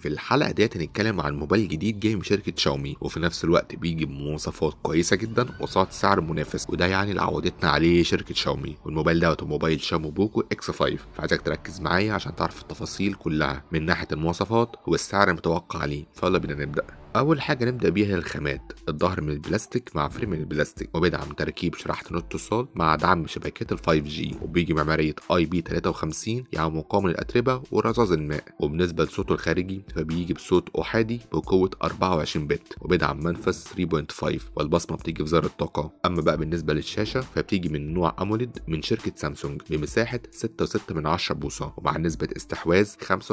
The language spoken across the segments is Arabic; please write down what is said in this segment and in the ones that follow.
في الحلقه ديت هنتكلم عن موبايل جديد جاي من شركه شاومي وفي نفس الوقت بيجي بمواصفات كويسه جدا قصاد سعر منافس وده يعني اللي عودتنا عليه شركه شاومي والموبايل دوت موبايل شاومي بوكو اكس 5 فعايزك تركز معايا عشان تعرف التفاصيل كلها من ناحيه المواصفات والسعر المتوقع عليه فيلا بينا نبدا أول حاجة نبدأ بيها الخامات الظهر من البلاستيك مع فريم من البلاستيك وبيدعم تركيب شريحة نوت اتصال مع دعم شبكات ال 5G وبيجي معمارية اي بي 53 يعني مقاوم للأتربة ورذاذ الماء وبالنسبة لصوته الخارجي فبيجي بصوت أحادي بقوة 24 بت وبيدعم منفذ 3.5 والبصمة بتيجي في زر الطاقة أما بقى بالنسبة للشاشة فبتيجي من نوع أموليد من شركة سامسونج بمساحة 6.6 من 10 بوصة ومع نسبة استحواذ 85%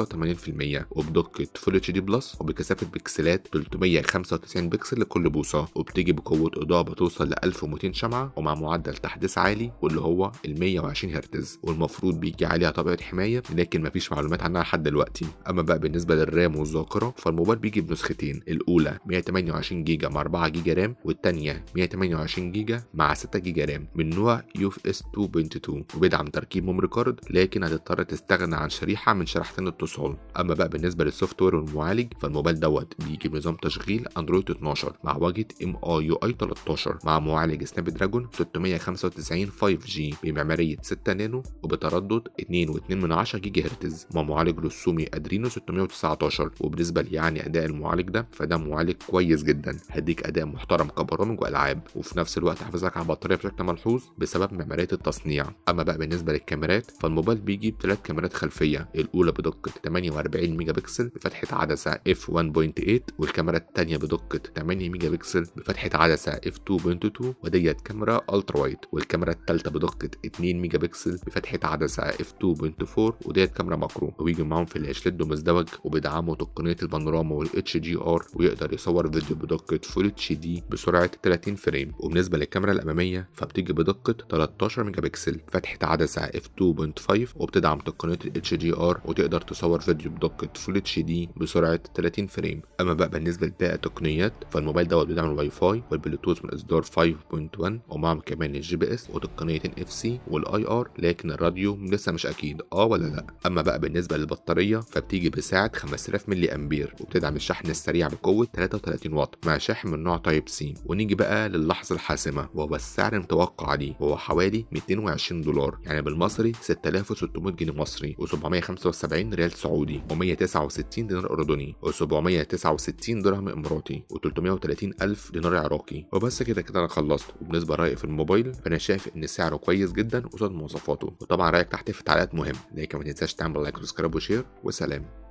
وبدقة فول اتش دي بلس وبكثافة بكسلات 395 بكسل لكل بوصة وبتيجي بقوة إضاءة بتوصل ل 1200 شمعة ومع معدل تحديث عالي واللي هو ال 120 هرتز والمفروض بيجي عليها طبقة حماية لكن مفيش معلومات عنها لحد دلوقتي أما بقى بالنسبة للرام والذاكرة فالموبايل بيجي بنسختين الأولى 128 جيجا مع 4 جيجا رام والتانية 128 جيجا مع 6 جيجا رام من نوع يو اف اس 2.2 وبيدعم تركيب ميموري كارد لكن هتضطر تستغنى عن شريحة من شريحتين اتصال أما بقى بالنسبة للسوفت وير والمعالج فالموبايل دوت بيجي بنظام تشغيل اندرويد 12 مع واجهه ام اي يو اي 13 مع معالج سناب دراجون 695 5 جي بمعماريه 6 نانو وبتردد 2.2 جيجا هرتز مع معالج رسومي ادرينو 619 وبالنسبه لي يعني اداء المعالج ده فده معالج كويس جدا هديك اداء محترم كبرامج والعاب وفي نفس الوقت حافظك على البطاريه بشكل ملحوظ بسبب معماريه التصنيع اما بقى بالنسبه للكاميرات فالموبايل بيجي بثلاث كاميرات خلفيه الاولى بدقه 48 ميجا بكسل بفتحه عدسه اف 1.8 والكاميرا الكاميرا التانية بدقة 8 ميجا بكسل بفتحة عدسة f2.2 وديت كاميرا الترا وايد والكاميرا التالتة بدقة 2 ميجا بكسل بفتحة عدسة f2.4 وديت كاميرا ماكرو وبيجي معاهم في الاشليد مزدوج وبيدعموا تقنية البانوراما والاتش جي ار ويقدر يصور فيديو بدقة فول اتش دي بسرعة 30 فريم وبالنسبة للكاميرا الأمامية فبتيجي بدقة 13 ميجا بكسل فتحة عدسة f2.5 وبتدعم تقنية الاتش دي ار وتقدر تصور فيديو بدقة فول اتش دي بسرعة 30 فريم أما بقى بالنسبة جاهز للباقي تقنيات فالموبايل دوت بيدعم الواي فاي والبلوتوث من اصدار 5.1 ومعهم كمان الجي بي اس وتقنيه اف سي والاي ار لكن الراديو لسه مش اكيد اه ولا لا اما بقى بالنسبه للبطاريه فبتيجي بسعه 5000 ملي امبير وبتدعم الشحن السريع بقوه 33 واط مع شحن من نوع تايب سي ونيجي بقى للحظه الحاسمه وهو السعر المتوقع ليه وهو حوالي 220 دولار يعني بالمصري 6600 جنيه مصري و775 ريال سعودي و169 دينار اردني و769 دولار درهم اماراتي و330 الف دينار عراقي وبس كده كده انا خلصت وبالنسبه لرايي في الموبايل فانا شايف ان سعره كويس جدا قصاد مواصفاته وطبعا رايك تحت في التعليقات مهم لكن ما تنساش تعمل لايك وسبسكرايب وشير وسلام